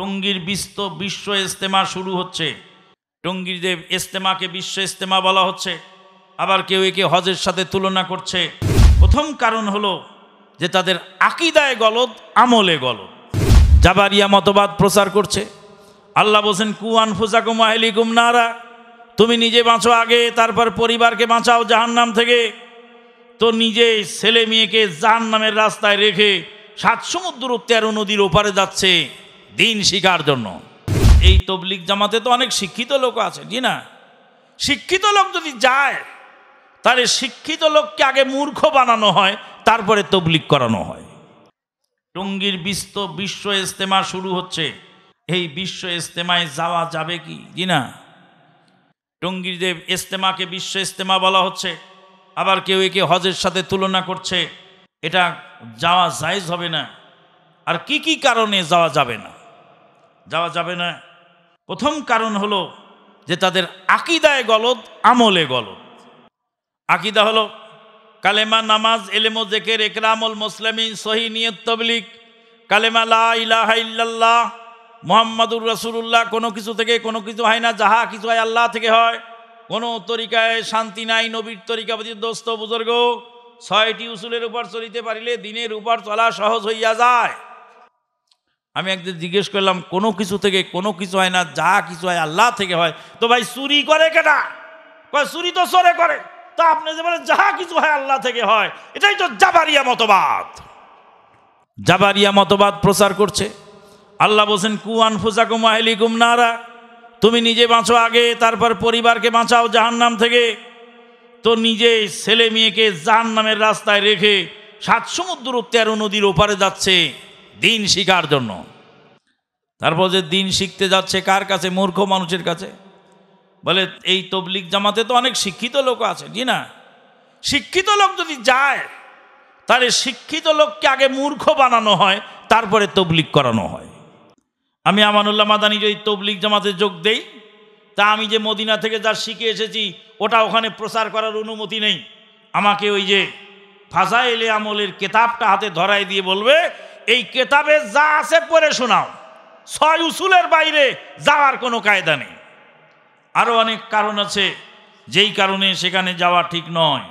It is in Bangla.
টঙ্গীর বিস্ত বিশ্ব ইজতেমা শুরু হচ্ছে টঙ্গীর যে ইজতেমাকে বিশ্ব ইজতেমা বলা হচ্ছে আবার কেউ একে হজের সাথে তুলনা করছে প্রথম কারণ হলো যে তাদের আকিদায় গলদ আমলে গলদ জাবারিয়া মতবাদ প্রচার করছে আল্লাহ বলছেন কুয়ান ফুজাকুম আহলিকুম নারা তুমি নিজে বাঁচো আগে তারপর পরিবারকে বাঁচাও জাহান্নাম থেকে তো নিজে ছেলে মেয়েকে জাহান্নামের রাস্তায় রেখে সাত সমুদ্র তেরো নদীর ওপারে যাচ্ছে দিন শিখার জন্য এই তবলিক জামাতে তো অনেক শিক্ষিত লোক আছে জি না শিক্ষিত লোক যদি যায় তাহলে শিক্ষিত লোককে আগে মূর্খ বানানো হয় তারপরে তবলিক করানো হয় টঙ্গীর বিস্ত বিশ্ব ইজতেমা শুরু হচ্ছে এই বিশ্ব ইজতেমায় যাওয়া যাবে কি জি না টঙ্গির যে ইজতেমাকে বিশ্ব ইজতেমা বলা হচ্ছে আবার কেউ একে হজের সাথে তুলনা করছে এটা যাওয়া জায়জ হবে না আর কি কি কারণে যাওয়া যাবে না যাওয়া যাবে না প্রথম কারণ হলো যে তাদের আকিদায় গলদ আমলে গলদ আকিদা হলো কালেমা নামাজ এলেমো জেকের একরামল মুসলামিন সহি নিয়ত তবলিক কালেমা লাহ ইল্লাল্লাহ মোহাম্মদুর রসুল্লাহ কোনো কিছু থেকে কোনো কিছু হয় না যাহা কিছু হয় আল্লাহ থেকে হয় কোনো তরিকায় শান্তি নাই নবীর তরিকাপতি দোস্ত বুজুর্গ ছয়টি উসুলের উপর চলিতে পারিলে দিনের উপর চলা সহজ হইয়া যায় আমি একদিন জিজ্ঞেস করলাম কোনো কিছু থেকে কোনো কিছু হয় না যা কিছু হয় আল্লাহ থেকে হয় তো ভাই চুরি করে কেটা চুরি তো সরে করে তা আপনি যে বলেন যা কিছু হয় আল্লাহ থেকে হয় এটাই তো জাবারিয়া মতবাদ জাবারিয়া মতবাদ প্রচার করছে আল্লাহ বলছেন কুয়ান ফুসাকুম আহলিকুম নারা তুমি নিজে বাঁচো আগে তারপর পরিবারকে বাঁচাও জাহান্নাম থেকে তো নিজে ছেলে মেয়েকে নামের রাস্তায় রেখে সাত সমুদ্র তেরো নদীর ওপারে যাচ্ছে দিন শিখার জন্য তারপর যে দিন শিখতে যাচ্ছে কার কাছে মূর্খ মানুষের কাছে বলে এই তবলিক জামাতে তো অনেক শিক্ষিত লোক আছে জি না শিক্ষিত লোক যদি যায় তাহলে শিক্ষিত লোককে আগে মূর্খ বানানো হয় তারপরে তবলিক করানো হয় আমি আমানুল্লাহ মাদানি যদি তবলিক জামাতে যোগ দেই তা আমি যে মদিনা থেকে যা শিখে এসেছি ওটা ওখানে প্রচার করার অনুমতি নেই আমাকে ওই যে ফাজাইলে আমলের কেতাবটা হাতে ধরাই দিয়ে বলবে এই কেতাবে যা আছে পড়ে শোনাও ছয় উসুলের বাইরে যাওয়ার কোনো কায়দা নেই আরও অনেক কারণ আছে যেই কারণে সেখানে যাওয়া ঠিক নয়